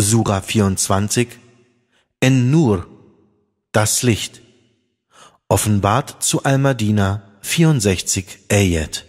Sura 24, En-Nur, das Licht, offenbart zu Al-Madina 64 Ayat.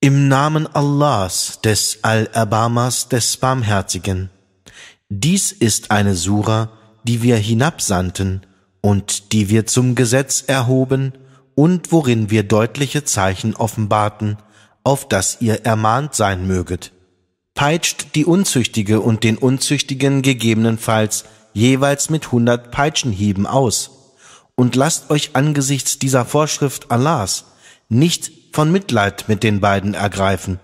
Im Namen Allahs, des Al-Abamas, des Barmherzigen. Dies ist eine Sura, die wir hinabsandten und die wir zum Gesetz erhoben und worin wir deutliche Zeichen offenbarten, auf das ihr ermahnt sein möget peitscht die Unzüchtige und den Unzüchtigen gegebenenfalls jeweils mit hundert Peitschenhieben aus. Und lasst euch angesichts dieser Vorschrift Allahs nicht von Mitleid mit den beiden ergreifen,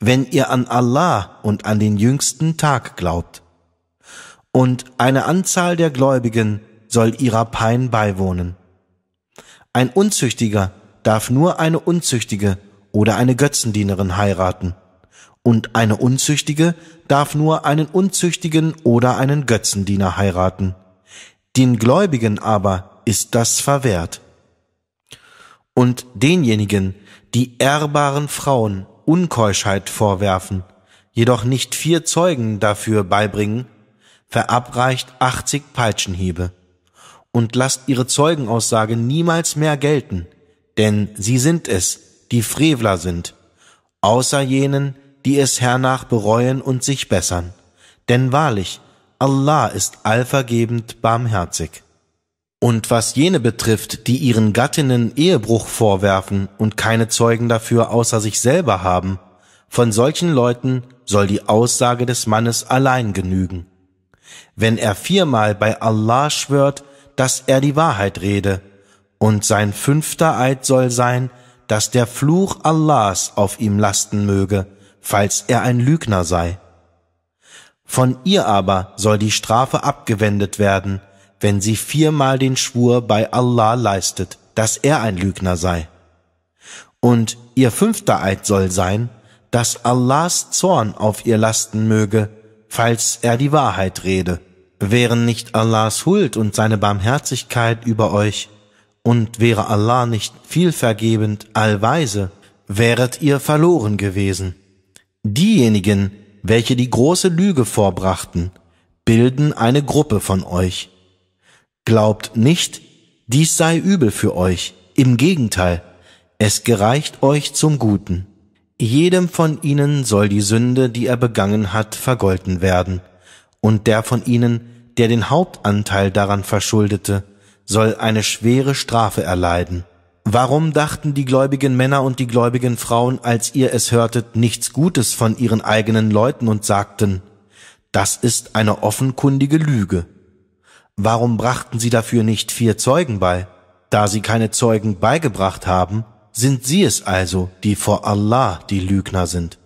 wenn ihr an Allah und an den jüngsten Tag glaubt. Und eine Anzahl der Gläubigen soll ihrer Pein beiwohnen. Ein Unzüchtiger darf nur eine Unzüchtige oder eine Götzendienerin heiraten und eine Unzüchtige darf nur einen Unzüchtigen oder einen Götzendiener heiraten. Den Gläubigen aber ist das verwehrt. Und denjenigen, die ehrbaren Frauen Unkeuschheit vorwerfen, jedoch nicht vier Zeugen dafür beibringen, verabreicht 80 Peitschenhiebe. Und lasst ihre Zeugenaussage niemals mehr gelten, denn sie sind es, die Frevler sind, außer jenen, die es hernach bereuen und sich bessern. Denn wahrlich, Allah ist allvergebend barmherzig. Und was jene betrifft, die ihren Gattinnen Ehebruch vorwerfen und keine Zeugen dafür außer sich selber haben, von solchen Leuten soll die Aussage des Mannes allein genügen. Wenn er viermal bei Allah schwört, dass er die Wahrheit rede, und sein fünfter Eid soll sein, dass der Fluch Allahs auf ihm lasten möge, falls er ein Lügner sei. Von ihr aber soll die Strafe abgewendet werden, wenn sie viermal den Schwur bei Allah leistet, dass er ein Lügner sei. Und ihr fünfter Eid soll sein, dass Allahs Zorn auf ihr lasten möge, falls er die Wahrheit rede. Wären nicht Allahs Huld und seine Barmherzigkeit über euch, und wäre Allah nicht vielvergebend, allweise, wäret ihr verloren gewesen. Diejenigen, welche die große Lüge vorbrachten, bilden eine Gruppe von euch. Glaubt nicht, dies sei übel für euch, im Gegenteil, es gereicht euch zum Guten. Jedem von ihnen soll die Sünde, die er begangen hat, vergolten werden, und der von ihnen, der den Hauptanteil daran verschuldete, soll eine schwere Strafe erleiden. Warum dachten die gläubigen Männer und die gläubigen Frauen, als ihr es hörtet, nichts Gutes von ihren eigenen Leuten und sagten, das ist eine offenkundige Lüge? Warum brachten sie dafür nicht vier Zeugen bei? Da sie keine Zeugen beigebracht haben, sind sie es also, die vor Allah die Lügner sind.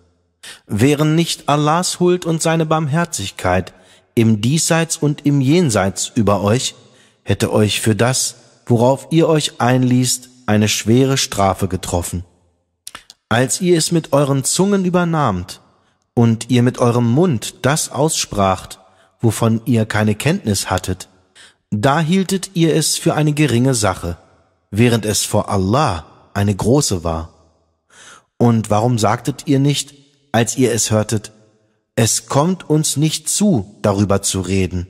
Wären nicht Allahs Huld und seine Barmherzigkeit im Diesseits und im Jenseits über euch, hätte euch für das, worauf ihr euch einliest, eine schwere Strafe getroffen. Als ihr es mit euren Zungen übernahmt und ihr mit eurem Mund das ausspracht, wovon ihr keine Kenntnis hattet, da hieltet ihr es für eine geringe Sache, während es vor Allah eine große war. Und warum sagtet ihr nicht, als ihr es hörtet, es kommt uns nicht zu, darüber zu reden.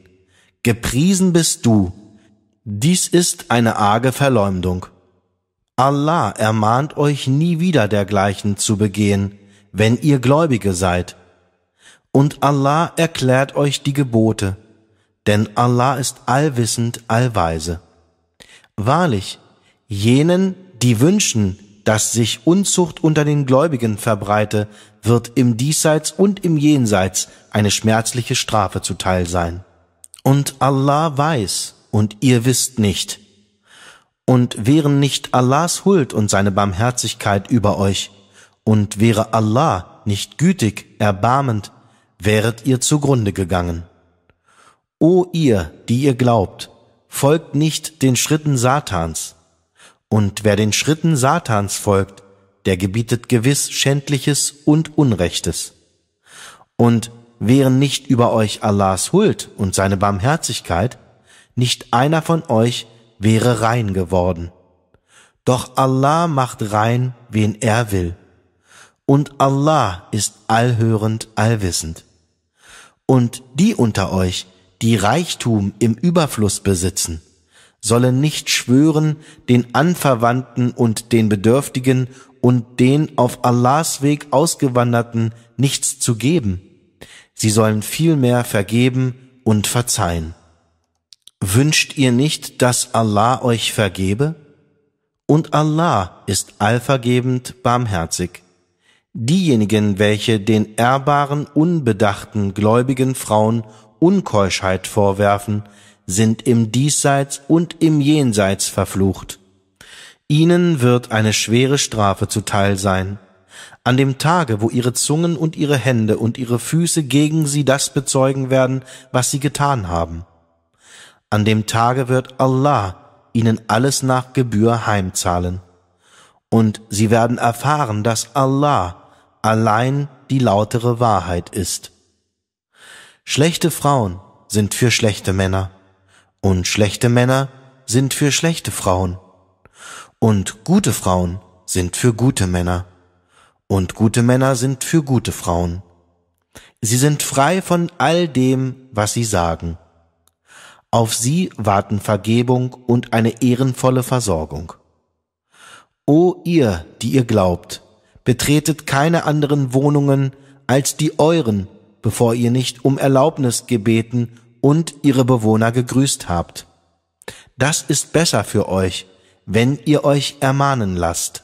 Gepriesen bist du. Dies ist eine arge Verleumdung. Allah ermahnt euch nie wieder dergleichen zu begehen, wenn ihr Gläubige seid. Und Allah erklärt euch die Gebote, denn Allah ist allwissend, allweise. Wahrlich, jenen, die wünschen, dass sich Unzucht unter den Gläubigen verbreite, wird im Diesseits und im Jenseits eine schmerzliche Strafe zuteil sein. Und Allah weiß, und ihr wisst nicht, und wären nicht Allahs Huld und seine Barmherzigkeit über euch, und wäre Allah nicht gütig, erbarmend, wäret ihr zugrunde gegangen. O ihr, die ihr glaubt, folgt nicht den Schritten Satans. Und wer den Schritten Satans folgt, der gebietet gewiss Schändliches und Unrechtes. Und wären nicht über euch Allahs Huld und seine Barmherzigkeit, nicht einer von euch wäre rein geworden. Doch Allah macht rein, wen er will. Und Allah ist allhörend, allwissend. Und die unter euch, die Reichtum im Überfluss besitzen, sollen nicht schwören, den Anverwandten und den Bedürftigen und den auf Allahs Weg Ausgewanderten nichts zu geben. Sie sollen vielmehr vergeben und verzeihen. Wünscht ihr nicht, dass Allah euch vergebe? Und Allah ist allvergebend barmherzig. Diejenigen, welche den ehrbaren, unbedachten, gläubigen Frauen Unkeuschheit vorwerfen, sind im Diesseits und im Jenseits verflucht. Ihnen wird eine schwere Strafe zuteil sein. An dem Tage, wo ihre Zungen und ihre Hände und ihre Füße gegen sie das bezeugen werden, was sie getan haben. An dem Tage wird Allah ihnen alles nach Gebühr heimzahlen. Und sie werden erfahren, dass Allah allein die lautere Wahrheit ist. Schlechte Frauen sind für schlechte Männer und schlechte Männer sind für schlechte Frauen und gute Frauen sind für gute Männer und gute Männer sind für gute Frauen. Sie sind frei von all dem, was sie sagen. Auf sie warten Vergebung und eine ehrenvolle Versorgung. O ihr, die ihr glaubt, betretet keine anderen Wohnungen als die euren, bevor ihr nicht um Erlaubnis gebeten und ihre Bewohner gegrüßt habt. Das ist besser für euch, wenn ihr euch ermahnen lasst.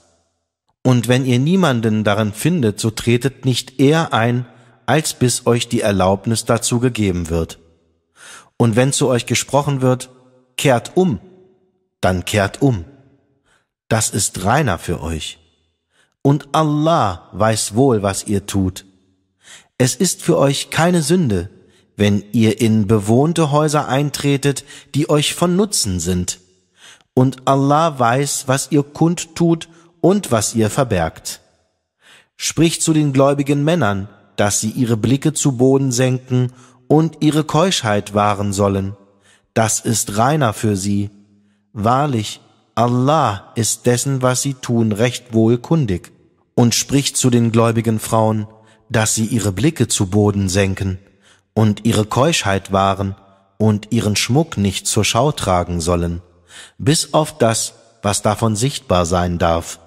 Und wenn ihr niemanden darin findet, so tretet nicht eher ein, als bis euch die Erlaubnis dazu gegeben wird. Und wenn zu euch gesprochen wird, kehrt um, dann kehrt um. Das ist reiner für euch. Und Allah weiß wohl, was ihr tut. Es ist für euch keine Sünde, wenn ihr in bewohnte Häuser eintretet, die euch von Nutzen sind. Und Allah weiß, was ihr kundtut und was ihr verbergt. Spricht zu den gläubigen Männern, dass sie ihre Blicke zu Boden senken und ihre Keuschheit wahren sollen. Das ist reiner für sie. Wahrlich, Allah ist dessen, was sie tun, recht wohl kundig und spricht zu den gläubigen Frauen, dass sie ihre Blicke zu Boden senken und ihre Keuschheit wahren und ihren Schmuck nicht zur Schau tragen sollen, bis auf das, was davon sichtbar sein darf,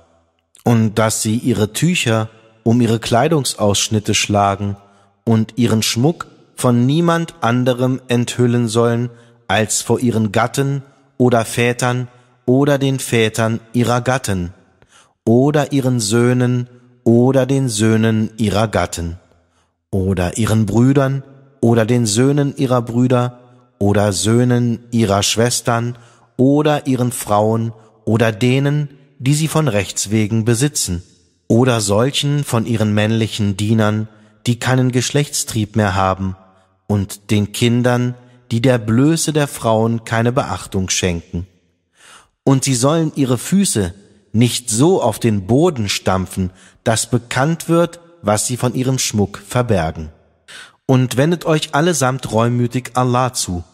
und dass sie ihre Tücher um ihre Kleidungsausschnitte schlagen und ihren Schmuck von niemand anderem enthüllen sollen als vor ihren Gatten oder Vätern oder den Vätern ihrer Gatten oder ihren Söhnen oder den Söhnen ihrer Gatten oder ihren Brüdern oder den Söhnen ihrer Brüder oder Söhnen ihrer Schwestern oder ihren Frauen oder denen, die sie von Rechts wegen besitzen oder solchen von ihren männlichen Dienern, die keinen Geschlechtstrieb mehr haben und den Kindern, die der Blöße der Frauen keine Beachtung schenken. Und sie sollen ihre Füße nicht so auf den Boden stampfen, dass bekannt wird, was sie von ihrem Schmuck verbergen. Und wendet euch allesamt reumütig Allah zu,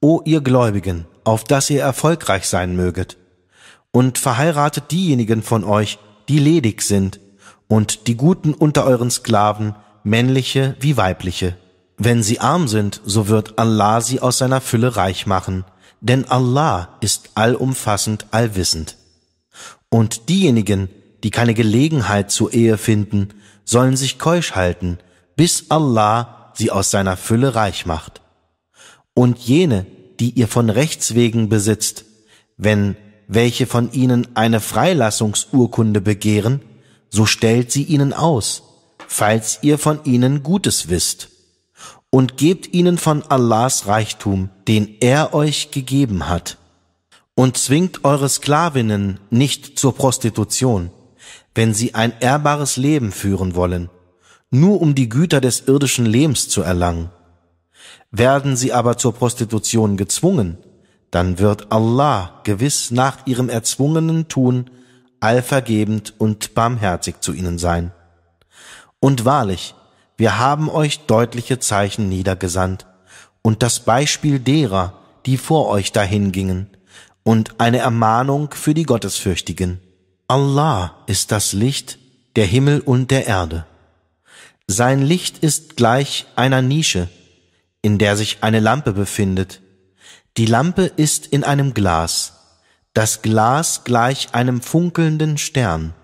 o ihr Gläubigen, auf dass ihr erfolgreich sein möget. Und verheiratet diejenigen von euch, die ledig sind, und die Guten unter euren Sklaven, männliche wie weibliche. Wenn sie arm sind, so wird Allah sie aus seiner Fülle reich machen, denn Allah ist allumfassend, allwissend. Und diejenigen, die keine Gelegenheit zur Ehe finden, sollen sich keusch halten, bis Allah sie aus seiner Fülle reich macht. Und jene, die ihr von Rechts wegen besitzt, wenn welche von ihnen eine Freilassungsurkunde begehren, so stellt sie ihnen aus, falls ihr von ihnen Gutes wisst und gebt ihnen von Allahs Reichtum, den er euch gegeben hat. Und zwingt eure Sklavinnen nicht zur Prostitution, wenn sie ein ehrbares Leben führen wollen, nur um die Güter des irdischen Lebens zu erlangen. Werden sie aber zur Prostitution gezwungen, dann wird Allah gewiss nach ihrem erzwungenen Tun allvergebend und barmherzig zu ihnen sein. Und wahrlich, wir haben euch deutliche Zeichen niedergesandt und das Beispiel derer, die vor euch dahingingen, und eine Ermahnung für die Gottesfürchtigen. Allah ist das Licht der Himmel und der Erde. Sein Licht ist gleich einer Nische, in der sich eine Lampe befindet. Die Lampe ist in einem Glas, das Glas gleich einem funkelnden Stern.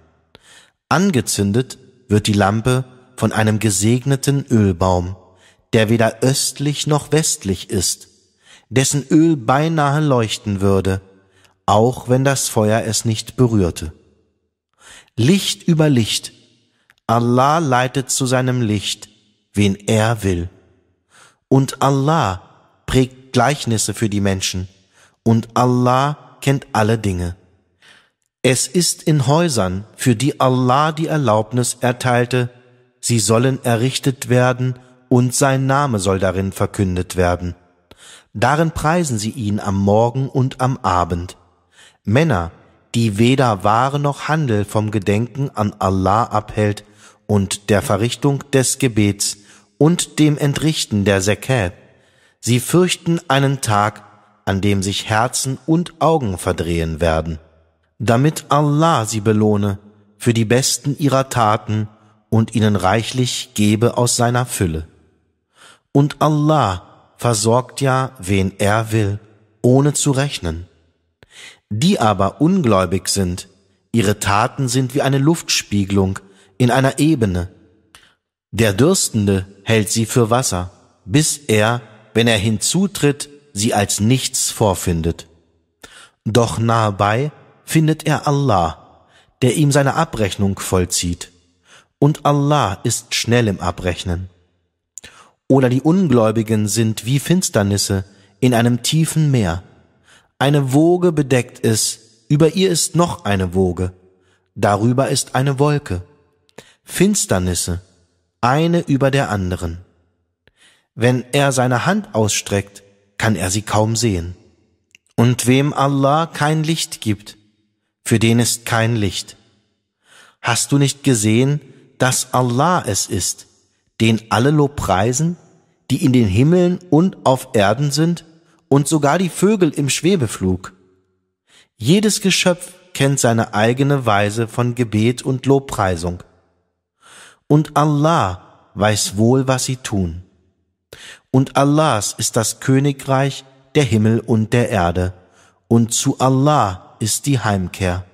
Angezündet wird die Lampe von einem gesegneten Ölbaum, der weder östlich noch westlich ist, dessen Öl beinahe leuchten würde, auch wenn das Feuer es nicht berührte. Licht über Licht, Allah leitet zu seinem Licht, wen er will. Und Allah prägt Gleichnisse für die Menschen, und Allah kennt alle Dinge. Es ist in Häusern, für die Allah die Erlaubnis erteilte, sie sollen errichtet werden und sein Name soll darin verkündet werden. Darin preisen sie ihn am Morgen und am Abend. Männer, die weder Ware noch Handel vom Gedenken an Allah abhält und der Verrichtung des Gebets und dem Entrichten der Zakat. Sie fürchten einen Tag, an dem sich Herzen und Augen verdrehen werden, damit Allah sie belohne für die besten ihrer Taten und ihnen reichlich gebe aus seiner Fülle. Und Allah versorgt ja, wen er will, ohne zu rechnen. Die aber ungläubig sind, ihre Taten sind wie eine Luftspiegelung in einer Ebene. Der Dürstende hält sie für Wasser, bis er, wenn er hinzutritt, sie als nichts vorfindet. Doch nahebei findet er Allah, der ihm seine Abrechnung vollzieht und Allah ist schnell im Abrechnen. Oder die Ungläubigen sind wie Finsternisse in einem tiefen Meer. Eine Woge bedeckt es, über ihr ist noch eine Woge, darüber ist eine Wolke. Finsternisse, eine über der anderen. Wenn er seine Hand ausstreckt, kann er sie kaum sehen. Und wem Allah kein Licht gibt, für den ist kein Licht. Hast du nicht gesehen, dass Allah es ist, den alle Lobpreisen, die in den Himmeln und auf Erden sind und sogar die Vögel im Schwebeflug. Jedes Geschöpf kennt seine eigene Weise von Gebet und Lobpreisung. Und Allah weiß wohl, was sie tun. Und Allahs ist das Königreich der Himmel und der Erde, und zu Allah ist die Heimkehr.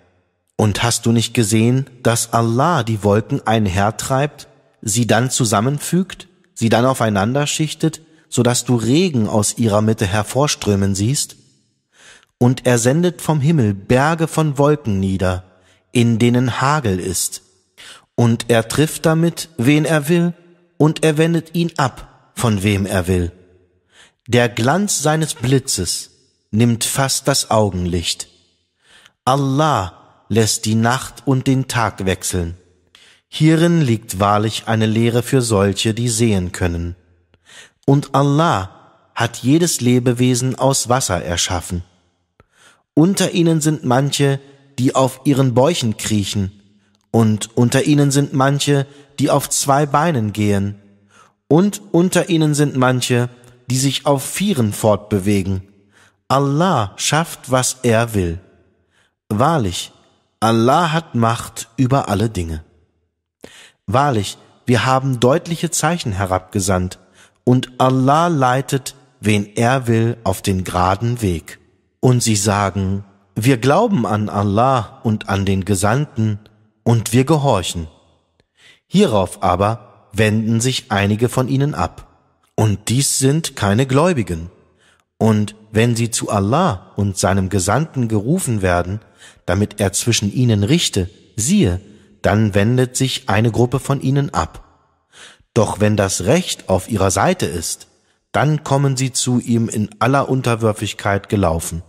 Und hast du nicht gesehen, dass Allah die Wolken einhertreibt, sie dann zusammenfügt, sie dann aufeinander schichtet, so dass du Regen aus ihrer Mitte hervorströmen siehst? Und er sendet vom Himmel Berge von Wolken nieder, in denen Hagel ist. Und er trifft damit, wen er will, und er wendet ihn ab, von wem er will. Der Glanz seines Blitzes nimmt fast das Augenlicht. Allah lässt die Nacht und den Tag wechseln. Hierin liegt wahrlich eine Lehre für solche, die sehen können. Und Allah hat jedes Lebewesen aus Wasser erschaffen. Unter ihnen sind manche, die auf ihren Bäuchen kriechen, und unter ihnen sind manche, die auf zwei Beinen gehen, und unter ihnen sind manche, die sich auf Vieren fortbewegen. Allah schafft, was er will. Wahrlich, Allah hat Macht über alle Dinge. Wahrlich, wir haben deutliche Zeichen herabgesandt, und Allah leitet, wen er will, auf den geraden Weg. Und sie sagen, wir glauben an Allah und an den Gesandten, und wir gehorchen. Hierauf aber wenden sich einige von ihnen ab, und dies sind keine Gläubigen. Und wenn sie zu Allah und seinem Gesandten gerufen werden, damit er zwischen ihnen richte, siehe, dann wendet sich eine Gruppe von ihnen ab. Doch wenn das Recht auf ihrer Seite ist, dann kommen sie zu ihm in aller Unterwürfigkeit gelaufen.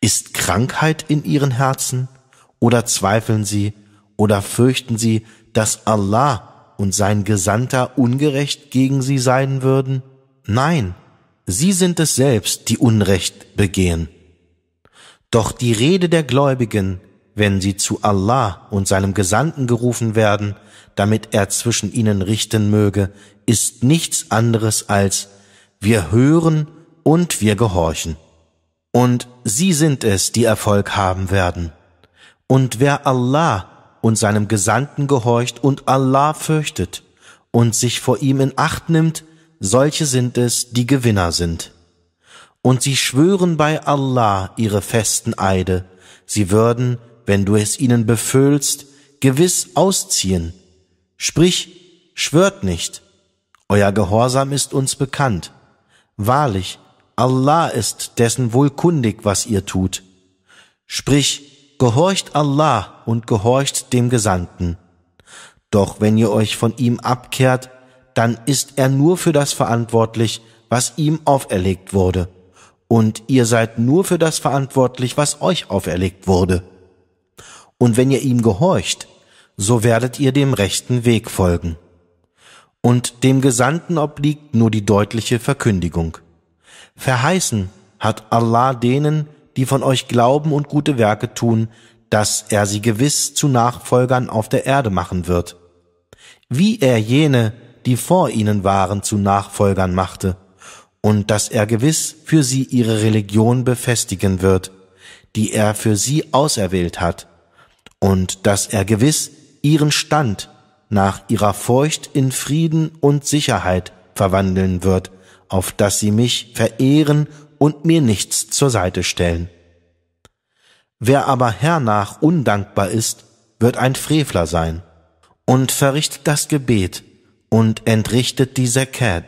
Ist Krankheit in ihren Herzen? Oder zweifeln sie? Oder fürchten sie, dass Allah und sein Gesandter ungerecht gegen sie sein würden? Nein, sie sind es selbst, die Unrecht begehen. Doch die Rede der Gläubigen, wenn sie zu Allah und seinem Gesandten gerufen werden, damit er zwischen ihnen richten möge, ist nichts anderes als wir hören und wir gehorchen. Und sie sind es, die Erfolg haben werden. Und wer Allah und seinem Gesandten gehorcht und Allah fürchtet und sich vor ihm in Acht nimmt, solche sind es, die Gewinner sind und sie schwören bei Allah ihre festen Eide, sie würden, wenn du es ihnen befüllst, gewiss ausziehen. Sprich, schwört nicht, euer Gehorsam ist uns bekannt. Wahrlich, Allah ist dessen wohlkundig, was ihr tut. Sprich, gehorcht Allah und gehorcht dem Gesandten. Doch wenn ihr euch von ihm abkehrt, dann ist er nur für das verantwortlich, was ihm auferlegt wurde und ihr seid nur für das verantwortlich, was euch auferlegt wurde. Und wenn ihr ihm gehorcht, so werdet ihr dem rechten Weg folgen. Und dem Gesandten obliegt nur die deutliche Verkündigung. Verheißen hat Allah denen, die von euch glauben und gute Werke tun, dass er sie gewiss zu Nachfolgern auf der Erde machen wird, wie er jene, die vor ihnen waren, zu Nachfolgern machte und dass er gewiss für sie ihre Religion befestigen wird, die er für sie auserwählt hat, und dass er gewiss ihren Stand nach ihrer Furcht in Frieden und Sicherheit verwandeln wird, auf dass sie mich verehren und mir nichts zur Seite stellen. Wer aber hernach undankbar ist, wird ein Frevler sein und verrichtet das Gebet und entrichtet die Sekät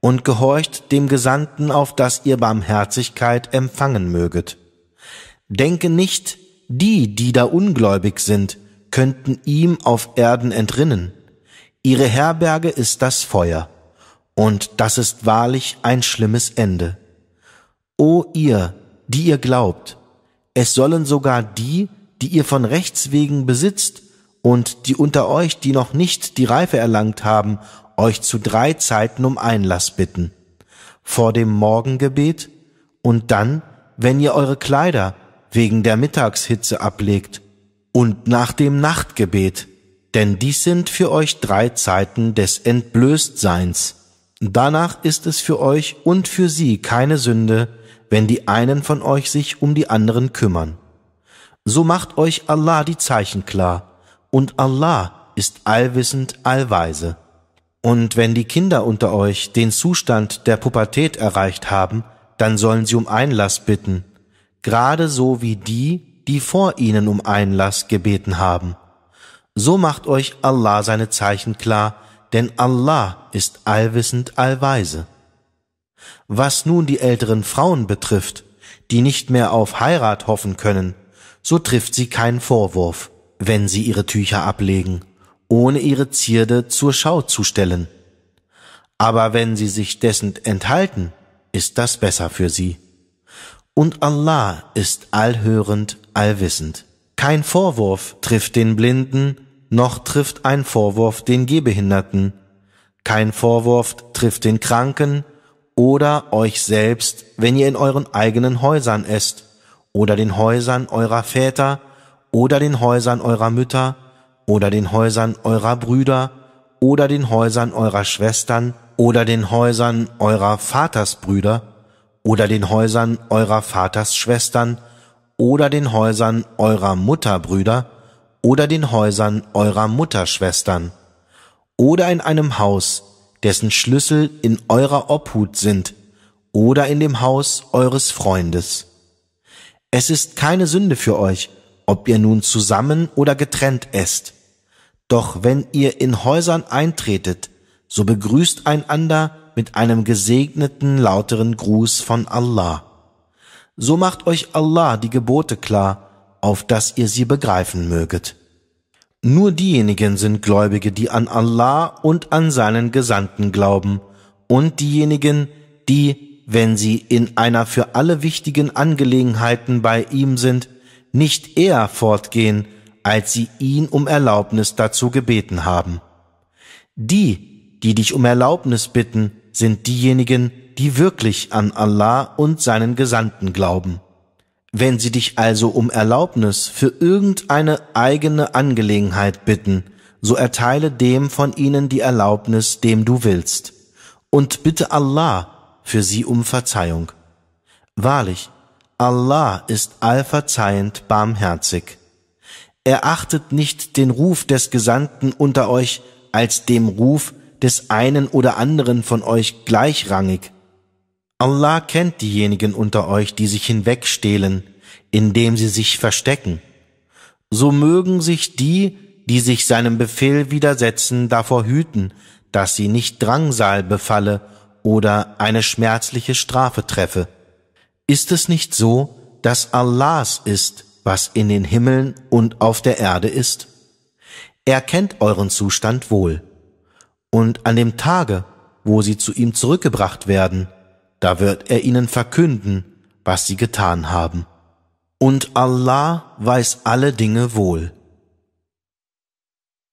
und gehorcht dem Gesandten, auf dass ihr Barmherzigkeit empfangen möget. Denke nicht, die, die da ungläubig sind, könnten ihm auf Erden entrinnen. Ihre Herberge ist das Feuer, und das ist wahrlich ein schlimmes Ende. O ihr, die ihr glaubt, es sollen sogar die, die ihr von Rechts wegen besitzt, und die unter euch, die noch nicht die Reife erlangt haben euch zu drei Zeiten um Einlass bitten. Vor dem Morgengebet und dann, wenn ihr eure Kleider wegen der Mittagshitze ablegt und nach dem Nachtgebet, denn dies sind für euch drei Zeiten des Entblößtseins. Danach ist es für euch und für sie keine Sünde, wenn die einen von euch sich um die anderen kümmern. So macht euch Allah die Zeichen klar, und Allah ist allwissend, allweise. Und wenn die Kinder unter euch den Zustand der Pubertät erreicht haben, dann sollen sie um Einlass bitten, gerade so wie die, die vor ihnen um Einlass gebeten haben. So macht euch Allah seine Zeichen klar, denn Allah ist allwissend, allweise. Was nun die älteren Frauen betrifft, die nicht mehr auf Heirat hoffen können, so trifft sie keinen Vorwurf, wenn sie ihre Tücher ablegen ohne ihre Zierde zur Schau zu stellen. Aber wenn sie sich dessen enthalten, ist das besser für sie. Und Allah ist allhörend, allwissend. Kein Vorwurf trifft den Blinden, noch trifft ein Vorwurf den Gehbehinderten. Kein Vorwurf trifft den Kranken oder euch selbst, wenn ihr in euren eigenen Häusern esst, oder den Häusern eurer Väter, oder den Häusern eurer Mütter, oder den Häusern eurer Brüder oder den Häusern eurer Schwestern oder den Häusern eurer Vatersbrüder oder den Häusern eurer Vatersschwestern oder den Häusern eurer Mutterbrüder oder den Häusern eurer Mutterschwestern oder in einem Haus, dessen Schlüssel in eurer Obhut sind oder in dem Haus eures Freundes. Es ist keine Sünde für euch, ob ihr nun zusammen oder getrennt esst doch wenn ihr in Häusern eintretet, so begrüßt einander mit einem gesegneten lauteren Gruß von Allah. So macht euch Allah die Gebote klar, auf dass ihr sie begreifen möget. Nur diejenigen sind Gläubige, die an Allah und an seinen Gesandten glauben, und diejenigen, die, wenn sie in einer für alle wichtigen Angelegenheiten bei ihm sind, nicht eher fortgehen, als sie ihn um Erlaubnis dazu gebeten haben. Die, die dich um Erlaubnis bitten, sind diejenigen, die wirklich an Allah und seinen Gesandten glauben. Wenn sie dich also um Erlaubnis für irgendeine eigene Angelegenheit bitten, so erteile dem von ihnen die Erlaubnis, dem du willst, und bitte Allah für sie um Verzeihung. Wahrlich, Allah ist allverzeihend barmherzig erachtet nicht den Ruf des Gesandten unter euch als dem Ruf des einen oder anderen von euch gleichrangig. Allah kennt diejenigen unter euch, die sich hinwegstehlen, indem sie sich verstecken. So mögen sich die, die sich seinem Befehl widersetzen, davor hüten, dass sie nicht Drangsal befalle oder eine schmerzliche Strafe treffe. Ist es nicht so, dass Allahs ist, was in den Himmeln und auf der Erde ist? Er kennt euren Zustand wohl. Und an dem Tage, wo sie zu ihm zurückgebracht werden, da wird er ihnen verkünden, was sie getan haben. Und Allah weiß alle Dinge wohl.